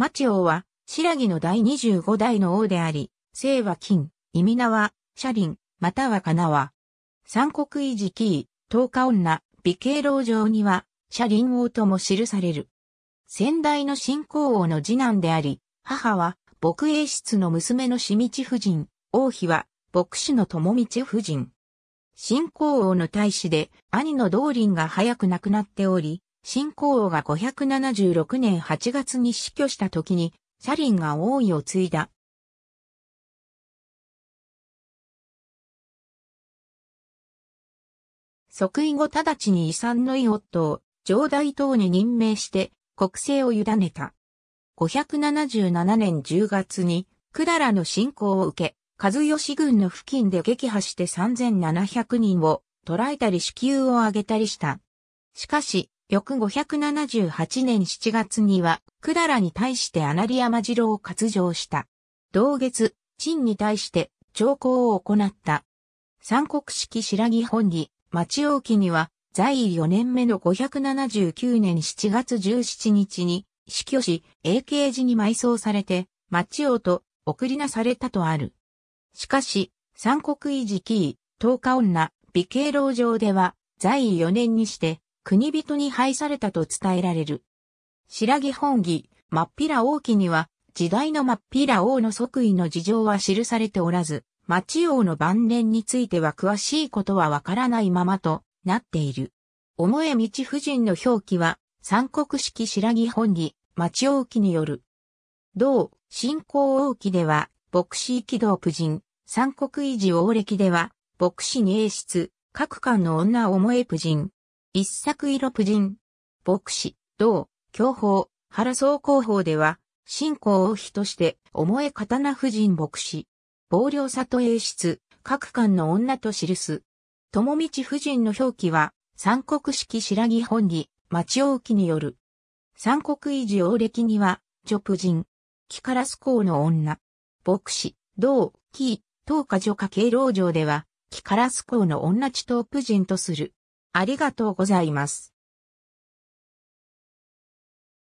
マチオは、白木の第25代の王であり、姓は金、意味名は、車輪、またはかなわ。三国維持キー、十日女、美形老城には、車輪王とも記される。先代の新皇王の次男であり、母は、牧英室の娘の志道夫人、王妃は、牧師の友道夫人。新皇王の大使で、兄の道林が早く亡くなっており、新皇王が576年8月に死去した時に、サリンが王位を継いだ。即位後直ちに遺産の遺夫を上代等に任命して国政を委ねた。577年10月に百済の侵攻を受け、和義軍の付近で撃破して3700人を捕らえたり支給を挙げたりした。しかし、翌578年7月には、くだらに対して穴ナ山次郎を割譲した。同月、陳に対して朝貢を行った。三国式白木本義、町王記には、在位4年目の579年7月17日に、死去し、永慶寺に埋葬されて、町王と送りなされたとある。しかし、三国維持期位、東日女、美形老城では、在位4年にして、国人に配されたと伝えられる。白木本義、真っ平王記には、時代の真っ平王の即位の事情は記されておらず、町王の晩年については詳しいことはわからないままとなっている。思え道夫人の表記は、三国式白木本義、町王記による。同、信仰王記では、牧師軌道夫人、三国維持王暦では、牧師に英出、各官の女思え夫人、一作色婦人。牧師、道、教法、原総広報では、信仰王妃として、思え刀婦人牧師。暴領里英室、各館の女と記す。友道夫人の表記は、三国式白木本儀、町王記による。三国維持王歴には、女婦人。木からス公の女。牧師、道、木、東家女家系老城では、木からス公の女地頭婦人とする。ありがとうございます。